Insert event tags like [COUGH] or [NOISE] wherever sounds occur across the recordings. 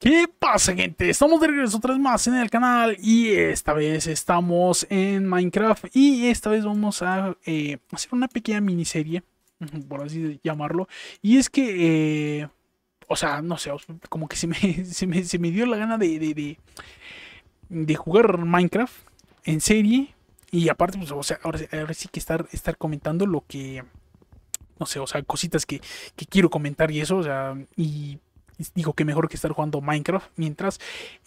¿Qué pasa gente? Estamos de regreso otra vez más en el canal y esta vez estamos en Minecraft y esta vez vamos a eh, hacer una pequeña miniserie, [LAUGHS] por así llamarlo. Y es que, eh, o sea, no sé, como que [LAUGHS] se me, se me, dio la gana de, de, jugar Minecraft en serie y aparte, pues, o sea, ahora, sí que estar, estar comentando lo que, no sé, o sea, cositas que, que quiero comentar y eso, o sea, y digo que mejor que estar jugando Minecraft mientras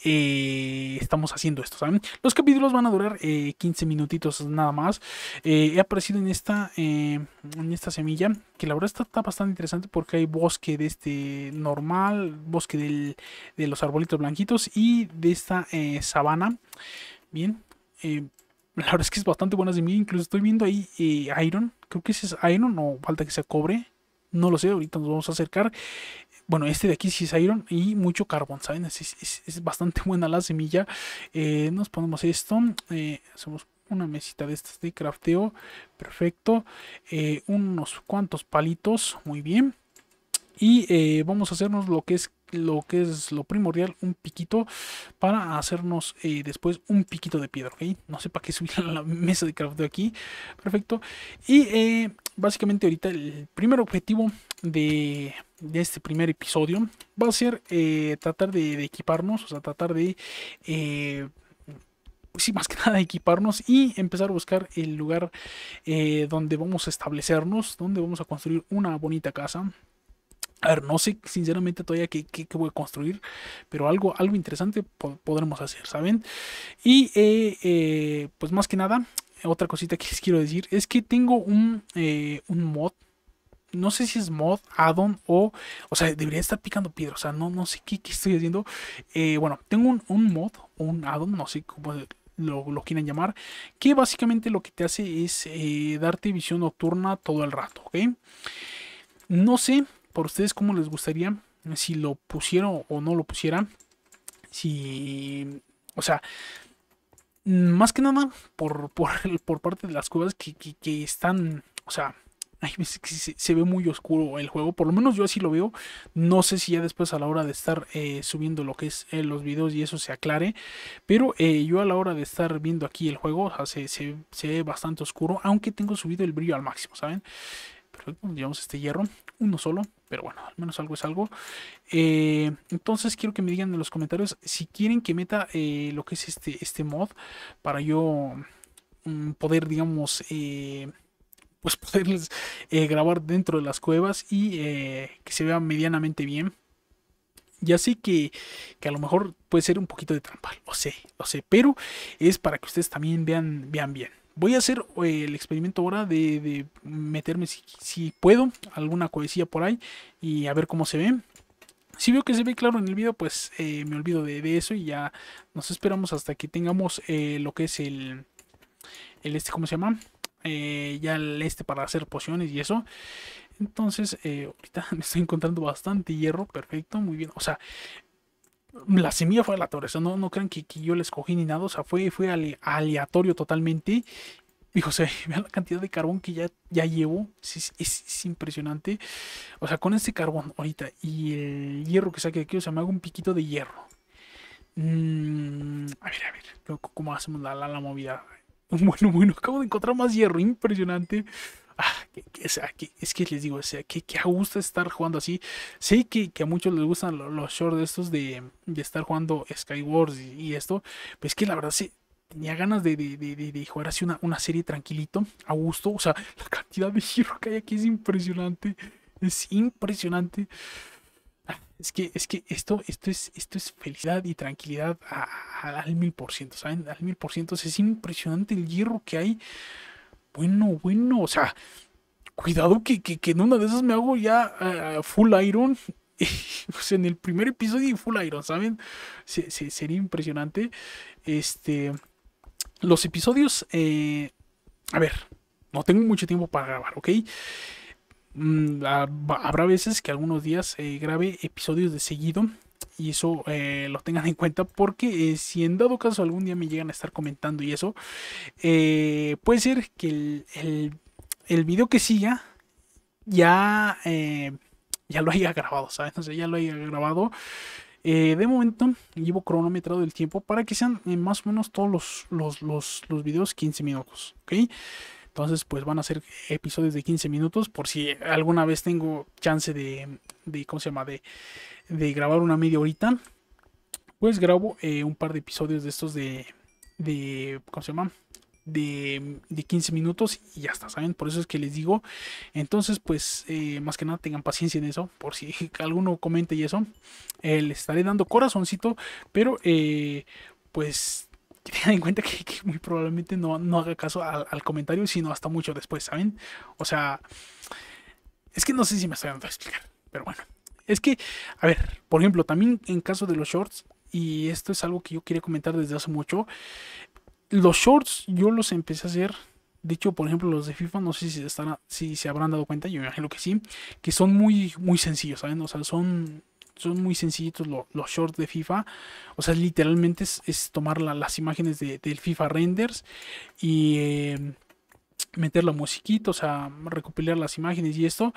eh, estamos haciendo esto, ¿saben? Los capítulos van a durar 15 eh, minutitos nada más. Eh, he aparecido en esta, en esta semilla, que la verdad está, bastante interesante porque hay bosque de este normal, bosque de los arbolitos blanquitos y de esta sabana. Bien, la verdad es que es bastante buena semilla. Incluso estoy viendo ahí Iron, creo que ese es Iron o falta que sea cobre. No lo sé, ahorita nos vamos a acercar bueno, este de aquí sí es iron y mucho carbón, ¿saben? Es, es, bastante [LAUGHS] buena la semilla. Eh, nos ponemos esto, eh, hacemos una mesita de estas de crafteo, perfecto. Eh, unos cuantos palitos, muy bien. Y vamos a hacernos lo que es lo que es lo primordial, un piquito para hacernos eh, después un piquito de piedra, ¿ok? No sé para qué subir a la mesa de de aquí, perfecto. Y eh, básicamente ahorita el primer objetivo de, este primer episodio va a ser eh, tratar de, equiparnos, o sea, tratar de... Pues sí, más que [LAUGHS] nada equiparnos y empezar a buscar el lugar donde vamos a establecernos, donde vamos a construir una bonita casa, a ver, no sé sinceramente todavía qué, qué, voy a construir, pero algo, algo interesante podremos hacer, ¿saben? Y eh, eh, pues más que nada, otra cosita que [LAUGHS] les quiero decir es que tengo eh, un, mod no sé si es mod, addon o, o sea, debería estar picando piedra, o sea, no, no sé qué, estoy haciendo. bueno, tengo un, mod un addon, no sé cómo lo, lo, quieran llamar, que básicamente lo que te hace es darte visión nocturna todo el rato, ¿ok? No sé por ustedes cómo les gustaría si lo pusieron o no lo pusieran Si, o sea, más que nada por, por, [LAUGHS] parte de las cuevas que, que, están, o sea, se, ve muy oscuro el juego, por lo menos yo así lo veo. No sé si ya después a la hora de estar eh, subiendo lo que es eh, los videos y eso se aclare, pero eh, yo a la hora de estar viendo aquí el juego, o sea, se ve bastante oscuro, aunque tengo subido el brillo al máximo, ¿saben? Pero este hierro, uno solo, pero bueno, al menos algo es algo. Eh, entonces quiero que me digan en los comentarios si quieren que meta eh, lo que es este, este mod para yo mm, poder, digamos, eh, pues [LAUGHS] poderles grabar dentro de las cuevas y que se vea medianamente bien. Ya sé que, que, a lo mejor puede ser un poquito de trampa, lo sé, lo sé, pero es para que ustedes también vean, vean bien. Voy a hacer eh, el experimento ahora de, meterme, si, puedo, alguna cohesía por ahí y a ver cómo se ve. Si veo que se ve claro en el video, pues eh, me olvido de, eso y ya nos esperamos hasta que tengamos eh, lo que es el, el este, ¿cómo se llama? ya el este para hacer pociones y eso. Entonces, ahorita [LAUGHS] me estoy encontrando bastante hierro, perfecto, muy bien. O sea, la semilla fue aleatoria, o no, no crean que, yo la escogí ni nada, o sea, fue, fue aleatorio totalmente. Y José, [LAUGHS] vean la cantidad de carbón que ya, ya llevo, es, impresionante. O sea, con este carbón ahorita y el hierro que saque de aquí, o sea, me hago un piquito de hierro. Mm, a ver, a ver, ¿cómo hacemos la, la, la movida? [LAUGHS] Bueno, bueno, acabo de encontrar más hierro, impresionante. Ah, es que les digo, o sea, que, a gusto estar jugando así. Sé que, a muchos les gustan los, shorts de estos de, estar jugando Skywars y, esto. pues es que la verdad sí, tenía ganas de, jugar así una, serie tranquilito, a gusto. O sea, la cantidad de hierro que hay aquí es impresionante. Es impresionante. Ah, es que, es que esto, esto, es, esto es felicidad y tranquilidad al mil por ciento, ¿saben? Al mil por ciento. Es impresionante el hierro que hay bueno, bueno, o sea, cuidado que, en una de esas me hago ya eh, full iron. [LAUGHS] en el primer episodio full iron, ¿saben? sería impresionante. Este, los episodios, eh, a ver, no tengo mucho tiempo para grabar, ¿ok? Mm, habrá veces que algunos días eh, grabe episodios de seguido y eso eh, lo tengan en cuenta porque eh, si en dado caso algún día me llegan a estar comentando y eso, eh, puede ser que el, video que siga ya, ya lo haya grabado, ¿sabes? Entonces ya lo haya grabado. de momento llevo cronometrado el tiempo para que sean más o menos todos los, videos 15 minutos, ¿ok? Entonces, pues van a ser episodios de 15 minutos por si alguna vez tengo chance de, de ¿cómo se llama? De, de grabar una media horita, pues grabo eh, un par de episodios de estos de, de ¿cómo se llama? De, de, 15 minutos y ya está, ¿saben? Por eso es que les digo. Entonces, pues, eh, más que nada tengan paciencia en eso, por si [LAUGHS] alguno comente y eso. Eh, les estaré dando corazoncito, pero, pues, tengan en cuenta que, muy probablemente no, no haga caso al, al, comentario, sino hasta mucho después, ¿saben? O sea, es que no sé si me estoy dando a explicar, pero bueno. Es que, a ver, por ejemplo, también en caso de los shorts, y esto es algo que yo quería comentar desde hace mucho, los shorts yo los empecé a hacer de hecho, por ejemplo, los de FIFA, no sé si, si se habrán dado cuenta, yo imagino que sí, que son muy, muy sencillos, ¿saben? O sea, son, son muy sencillitos los, shorts de FIFA. O sea, literalmente es, tomar las imágenes de, del FIFA renders y eh, meter la musiquita, o sea, recopilar las imágenes y esto.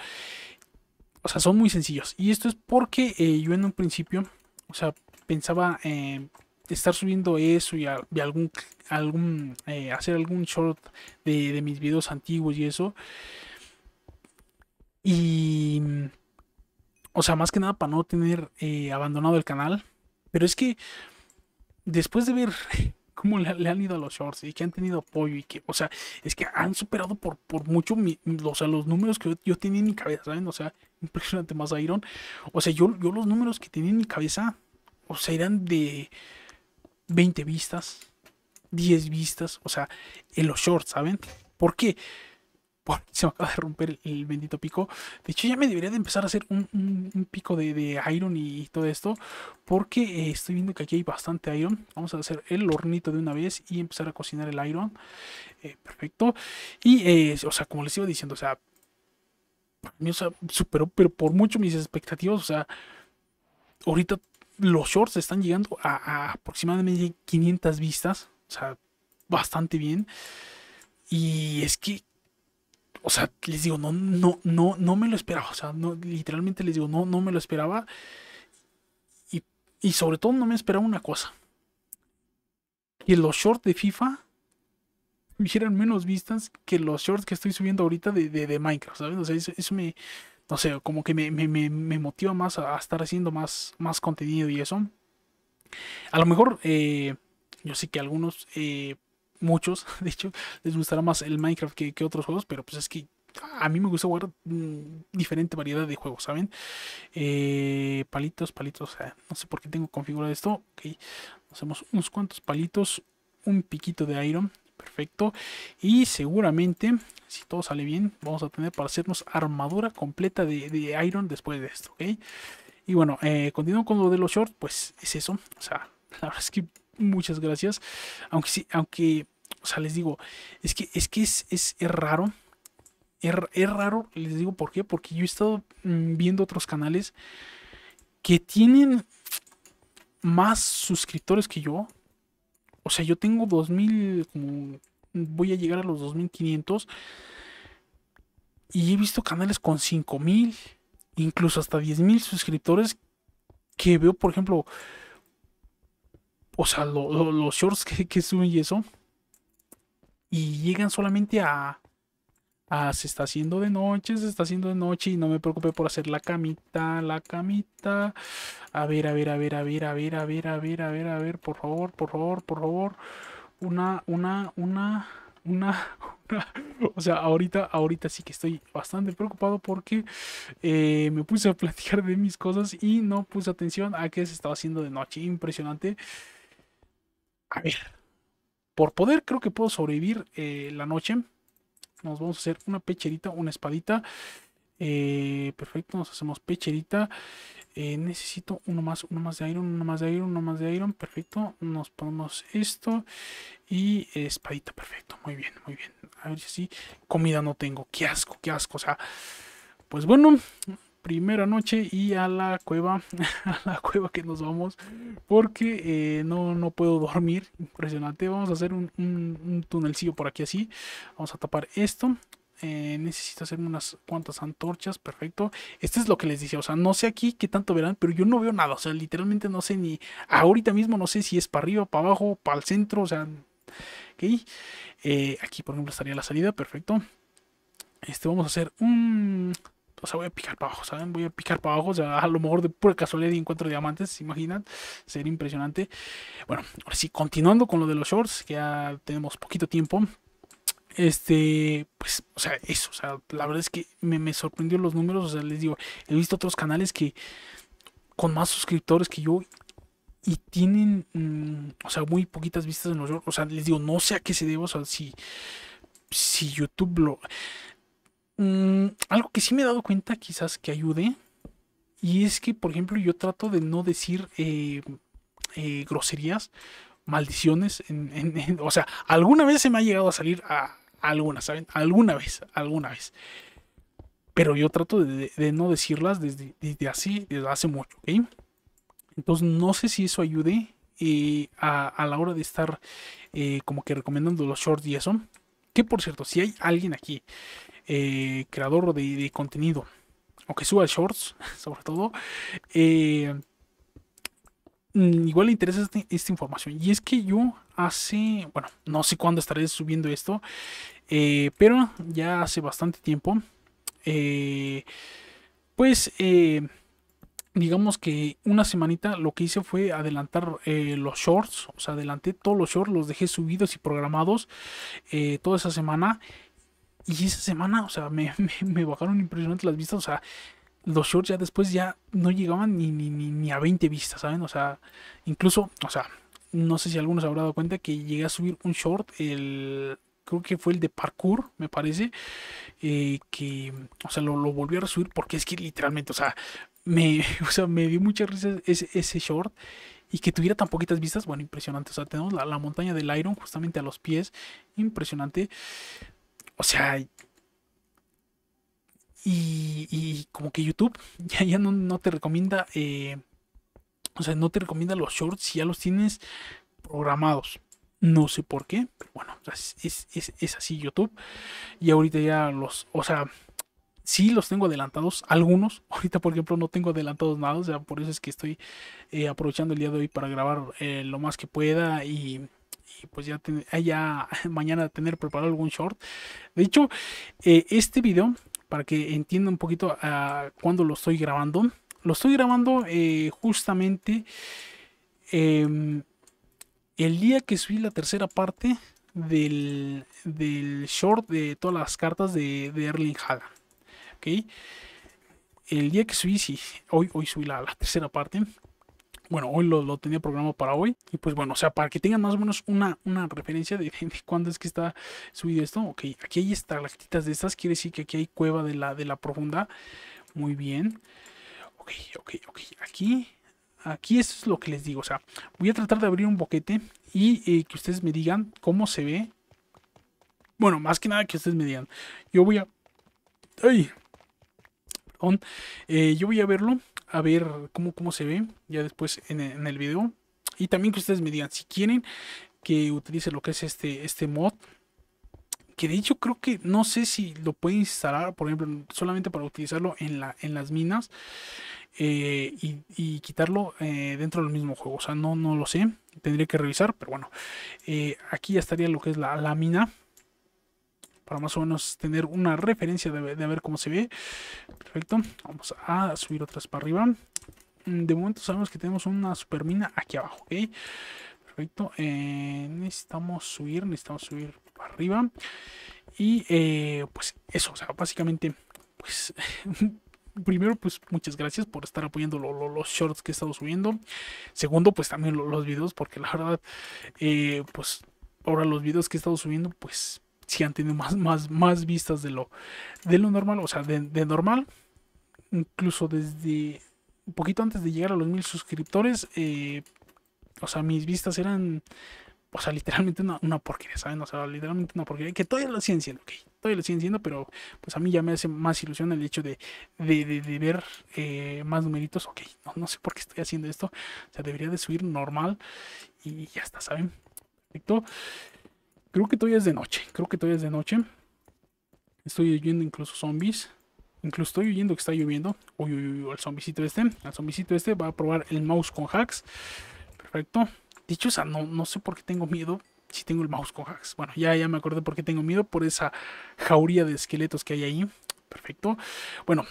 O sea, son muy sencillos. Y esto es porque eh, yo en un principio, o sea, pensaba eh, estar subiendo eso y, algún, algún eh, hacer algún short de, mis videos antiguos y eso. Y, o sea, más que nada para no tener abandonado el canal. Pero es que después de ver [LAUGHS] cómo le, han ido a los shorts y que han tenido apoyo y que, o sea, es que han superado por, por mucho o sea, los números que yo, yo tenía en mi cabeza, ¿saben? O sea, impresionante más Iron. O sea, yo, yo los números que tenía en mi cabeza, o sea, eran de 20 vistas, 10 vistas, o sea, en los shorts, ¿saben? ¿Por qué? Porque [LAUGHS] se me acaba de romper el, bendito pico. De hecho, ya me debería de empezar a hacer un, pico de, Iron y, todo esto. Porque eh, estoy viendo que aquí hay bastante Iron. Vamos a hacer el hornito de una vez y empezar a cocinar el Iron. Eh, perfecto. Y, eh, o sea, como les iba diciendo, o sea, para o sea, superó, pero por mucho mis expectativas, o sea, ahorita los shorts están llegando a, aproximadamente 500 vistas, o sea, bastante bien. Y es que, o sea, les digo, no, no, no, no me lo esperaba. O sea, no, literalmente les digo, no, no me lo esperaba. Y, sobre todo no me esperaba una cosa. y los shorts de FIFA hicieran menos vistas que los shorts que estoy subiendo ahorita de, Minecraft, ¿sabes? O sea, eso, me, no sé, como que me, motiva más a, estar haciendo más, más contenido y eso. A lo mejor, eh, yo sé que algunos, eh, muchos, [LAUGHS] de hecho, les gustará más el Minecraft que, que otros juegos, pero pues es que a mí me gusta jugar mm, diferente variedad de juegos, ¿saben? Eh, palitos, palitos, no sé por qué tengo configurado esto. Ok. Hacemos unos cuantos palitos, un piquito de iron perfecto. Y seguramente, si todo sale bien, vamos a tener para hacernos armadura completa de, Iron después de esto, ¿ok? Y bueno, eh, continuo con lo de los shorts, pues es eso. O sea, [LAUGHS] la verdad es que muchas gracias. Aunque sí, aunque, o sea, les digo, es que es, que es, raro. Es, es, raro, les digo por qué, porque yo he estado mm, viendo otros canales que tienen más suscriptores que yo. O sea, yo tengo 2000, como voy a llegar a los 2500. Y he visto canales con 5000, incluso hasta 10000 suscriptores que veo, por ejemplo, o sea, los shorts que, suben y eso. Y llegan solamente a, a. Se está haciendo de noche, se está haciendo de noche. Y no me preocupé por hacer la camita, la camita. A ver, a ver, a ver, a ver, a ver, a ver, a ver, a ver, a ver, por favor, por favor, por favor una, una, una, una, una [LAUGHS] o sea, ahorita, ahorita sí que estoy bastante preocupado porque eh, me puse a platicar de mis cosas y no puse atención a qué se estaba haciendo de noche. Impresionante. A ver, por poder creo que puedo sobrevivir eh, la noche. Nos vamos a hacer una pecherita, una espadita. Eh, perfecto, nos hacemos pecherita. Eh, necesito uno más, uno más de iron, uno más de iron, uno más de iron. Perfecto. Nos ponemos esto. Y espadita, perfecto. Muy bien, muy bien. A ver si así, comida no tengo. Qué asco, qué asco. O sea, pues bueno, primera noche y a la cueva, [LAUGHS] a la cueva que nos vamos, porque eh, no, no puedo dormir, impresionante, vamos a hacer un, un, un, tunelcillo por aquí así, vamos a tapar esto, eh, necesito hacerme unas cuantas antorchas, perfecto. Este es lo que les decía, o sea, no sé aquí qué tanto verán, pero yo no veo nada, o sea, literalmente no sé ni, ahorita mismo no sé si es para arriba, para abajo, para el centro, o sea, ok. Eh, aquí, por ejemplo, estaría la salida, perfecto. Este, vamos a hacer un... O sea, voy a picar para abajo, ¿saben? Voy a picar para abajo. O sea, a lo mejor de pura casualidad y encuentro diamantes, ¿se imaginan? Sería impresionante. Bueno, ahora sí, continuando con lo de los shorts, que ya tenemos poquito tiempo. Este, pues, o sea, eso, o sea, la verdad es que me, me sorprendió los números, o sea, les digo, he visto otros canales que con más suscriptores que yo y tienen, mm, o sea, muy poquitas vistas en los o sea, les digo, no sé a qué se debe, o sea, si, si YouTube lo... Mm, algo que sí me he dado cuenta quizás que ayude, y es que, por ejemplo, yo trato de no decir eh, eh, groserías, maldiciones, o sea, alguna vez se me ha llegado a salir a, algunas, ¿saben? Alguna vez, alguna vez. Pero yo trato de, no decirlas desde, así, desde hace mucho, ¿ok? Entonces no sé si eso ayude eh, a, la hora de estar eh, como que recomendando los shorts y eso. Que por cierto, si hay alguien aquí, eh, creador de, contenido, o que suba shorts, [LAUGHS] sobre todo, igual le interesa este, esta información. Y es que yo hace, bueno, no sé cuándo estaré subiendo esto, eh, pero ya hace bastante tiempo, eh, pues eh, digamos que una semanita lo que hice fue adelantar los shorts, o sea, adelanté todos los shorts, los dejé subidos y programados toda esa semana. Y esa semana, o sea, [LAUGHS] me, bajaron impresionantes las vistas, o sea, los shorts ya después ya no llegaban ni, ni, a 20 vistas, ¿saben? O sea, incluso, o sea, no sé si algunos habrán dado cuenta que llegué a subir un short el creo que fue el de parkour, me parece, eh, que, o sea, lo, lo volví a subir porque es que literalmente, o sea, me, [LAUGHS] o me dio muchas risas ese, short y que tuviera tan poquitas vistas, bueno, impresionante, o sea, tenemos la, montaña del Iron justamente a los pies, impresionante, o sea... Y, como que YouTube [LAUGHS] ya, ya no, te recomienda, eh, o sea, no te recomienda los shorts si ya los tienes programados. No sé por qué, pero bueno, es, es, así YouTube. Y ahorita ya los, o sea, sí los tengo adelantados, algunos. [LAUGHS] Ahorita, por ejemplo, no tengo adelantados nada, o sea, por eso es que estoy eh, aprovechando el día de hoy para grabar eh, lo más que pueda y, pues ya, ah, [LAUGHS] mañana tener preparado algún short. De hecho, eh, este video, para que entienda un poquito a ah, cuándo lo estoy grabando, lo estoy grabando justamente. Em, el día que subí la tercera parte del, short de todas las cartas de, Erling Haga. El día que subí, sí, hoy, hoy subí la, tercera parte. Bueno, hoy lo, tenía programado para hoy. Y pues bueno, o sea, para que tengan más o menos una, referencia [LAUGHS] de, cuándo es que está subido esto. Ok, aquí hay estalactitas de estas. Quiere decir que aquí hay cueva de la, de la profunda. Muy bien. Ok, ok, ok. Aquí aquí esto es lo que les digo. O sea, voy a tratar de abrir un boquete y eh, que ustedes me digan cómo se ve. Bueno, más que nada que ustedes me digan. Yo voy a... ¡Ay! Perdón. Eh, yo voy a verlo, a ver cómo, cómo se ve ya después en, el video. Y también que ustedes me digan si quieren que utilice lo que es este, este mod que de hecho creo que no sé si lo pueden instalar, por ejemplo, solamente para utilizarlo en, la, en las minas. Eh, y, quitarlo eh, dentro del mismo juego. O sea, no, no lo sé, tendría que revisar, pero bueno, eh, aquí ya estaría lo que es la lámina. Para más o menos tener una referencia de, ver cómo se ve. Perfecto. Vamos a subir otras para arriba. Mm, de momento sabemos que tenemos una supermina aquí abajo, ¿ok? Perfecto. necesitamos subir, necesitamos subir para arriba. Y pues eso, o sea, básicamente, pues [LAUGHS] primero, pues muchas gracias por estar apoyando los shorts que he estado subiendo. Segundo, pues también los videos, porque la verdad, eh, pues ahora los videos que he estado subiendo, pues sí han tenido más, más, más vistas de lo, de lo normal, o sea, de, normal, incluso desde un poquito antes de llegar a los mil suscriptores, eh, o sea, mis vistas eran, o sea, literalmente una, una porquería, ¿saben? O sea, literalmente una porquería, que todavía lo siguen siendo, ok, todavía le siguen siendo, pero pues a mí ya me hace más ilusión el hecho de, ver eh, más numeritos. Ok, no, sé por qué estoy haciendo esto. O sea, debería de subir normal y ya está, ¿saben? Perfecto. Creo que todavía es de noche, creo que todavía es de noche. Estoy oyendo incluso zombies. Incluso estoy oyendo que está lloviendo. Uy, uy, uy, el zombicito este. Al zombicito este va a probar el mouse con hacks. Perfecto. Dicho, o sea, no, no sé por qué tengo miedo si tengo el mouse con Bueno, ya, ya me acordé por qué tengo miedo, por esa jauría de esqueletos que hay ahí. Perfecto. Bueno,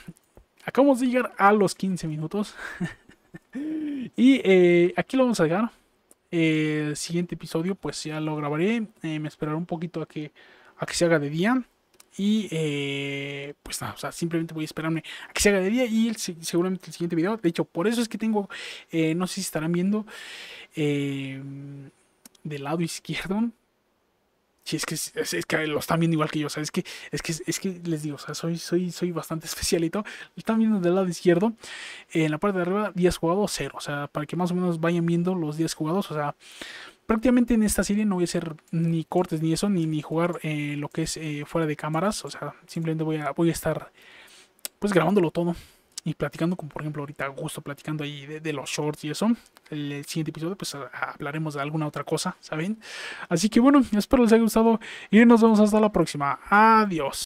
acabamos de llegar a los 15 minutos. [LAUGHS] y eh, aquí lo vamos a dejar. el siguiente episodio, pues ya lo grabaré. Eh, me esperaré un poquito a que, que se haga de día. Y eh, pues nada, o sea, simplemente voy a esperarme a que se haga de día y seguramente el siguiente video. De hecho, por eso es que tengo, no sé si estarán viendo, eh, del lado izquierdo. si es que, es, los están viendo igual que yo, o sea, es que, es que, les digo, o sea, soy, soy, soy bastante [LAUGHS] especialito. Están viendo del lado izquierdo, en la parte de arriba, 10 jugados, 0. O sea, para que más o menos vayan viendo los 10 jugados, o sea, prácticamente en esta serie no voy a hacer ni cortes ni eso, ni, ni jugar eh, lo que es eh, fuera de cámaras, o sea, simplemente voy a, voy a estar, pues, grabándolo todo y platicando como por ejemplo, ahorita Gusto, platicando ahí de, los shorts y eso. El, siguiente episodio, pues hablaremos de alguna otra cosa, ¿saben? Así que bueno, espero les haya gustado y nos vemos hasta la próxima. Adiós.